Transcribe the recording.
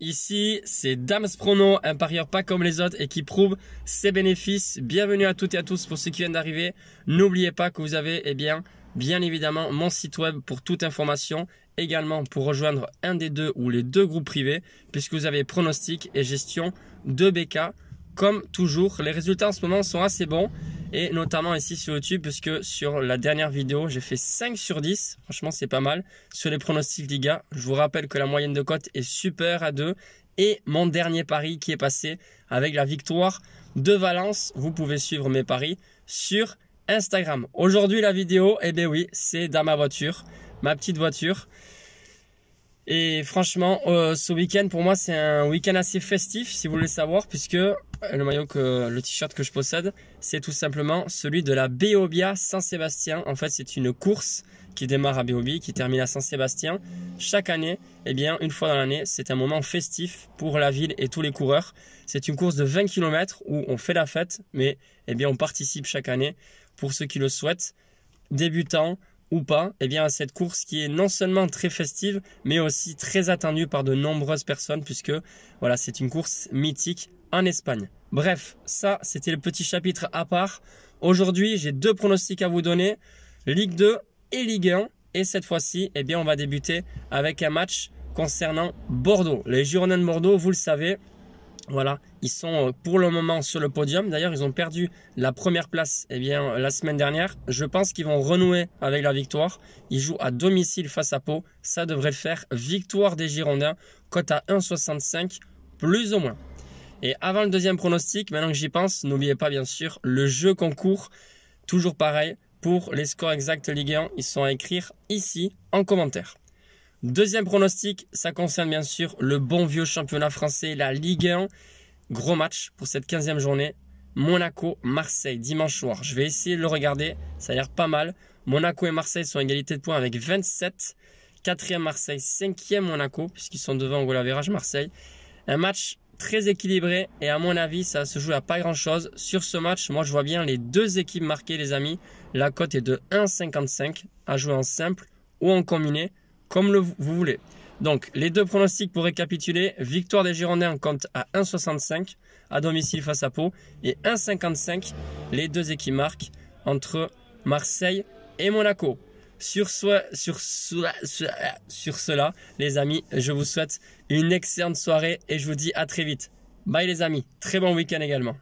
Ici, c'est dames Prono, un parieur pas comme les autres et qui prouve ses bénéfices. Bienvenue à toutes et à tous pour ceux qui viennent d'arriver. N'oubliez pas que vous avez, eh bien, bien évidemment, mon site web pour toute information. Également pour rejoindre un des deux ou les deux groupes privés, puisque vous avez pronostic et gestion de BK. Comme toujours, les résultats en ce moment sont assez bons et notamment ici sur YouTube puisque sur la dernière vidéo j'ai fait 5 sur 10, franchement c'est pas mal, sur les pronostics Liga. Je vous rappelle que la moyenne de cote est super à 2 et mon dernier pari qui est passé avec la victoire de Valence. Vous pouvez suivre mes paris sur Instagram. Aujourd'hui la vidéo, eh bien oui, c'est dans ma voiture, ma petite voiture. Et franchement, euh, ce week-end pour moi c'est un week-end assez festif, si vous voulez savoir, puisque euh, le maillot que le t-shirt que je possède, c'est tout simplement celui de la Beobia Saint-Sébastien. En fait, c'est une course qui démarre à Beobia qui termine à Saint-Sébastien. Chaque année, eh bien, une fois dans l'année, c'est un moment festif pour la ville et tous les coureurs. C'est une course de 20 km où on fait la fête, mais eh bien, on participe chaque année pour ceux qui le souhaitent, débutants ou pas, eh bien à cette course qui est non seulement très festive, mais aussi très attendue par de nombreuses personnes, puisque voilà, c'est une course mythique en Espagne. Bref, ça c'était le petit chapitre à part. Aujourd'hui, j'ai deux pronostics à vous donner, Ligue 2 et Ligue 1. Et cette fois-ci, eh bien, on va débuter avec un match concernant Bordeaux. Les Girondins de Bordeaux, vous le savez, voilà, ils sont euh, pour le moment sur le podium. D'ailleurs, ils ont perdu la première place eh bien, euh, la semaine dernière. Je pense qu'ils vont renouer avec la victoire. Ils jouent à domicile face à Pau. Ça devrait le faire. Victoire des Girondins, cote à 1,65, plus ou moins. Et avant le deuxième pronostic, maintenant que j'y pense, n'oubliez pas bien sûr le jeu concours. Toujours pareil, pour les scores exacts Ligue 1, ils sont à écrire ici en commentaire. Deuxième pronostic, ça concerne bien sûr le bon vieux championnat français, la Ligue 1. Gros match pour cette 15e journée. Monaco, Marseille, dimanche soir. Je vais essayer de le regarder, ça a l'air pas mal. Monaco et Marseille sont à égalité de points avec 27. Quatrième Marseille, cinquième Monaco, puisqu'ils sont devant au virage Marseille. Un match très équilibré et à mon avis ça se joue à pas grand chose. Sur ce match, moi je vois bien les deux équipes marquées les amis. La cote est de 1,55 à jouer en simple ou en combiné comme vous voulez. Donc, les deux pronostics pour récapituler victoire des Girondins compte à 1,65 à domicile face à Pau et 1,55 les deux équipes entre Marseille et Monaco. Sur, sur, sur cela, les amis, je vous souhaite une excellente soirée et je vous dis à très vite. Bye les amis, très bon week-end également.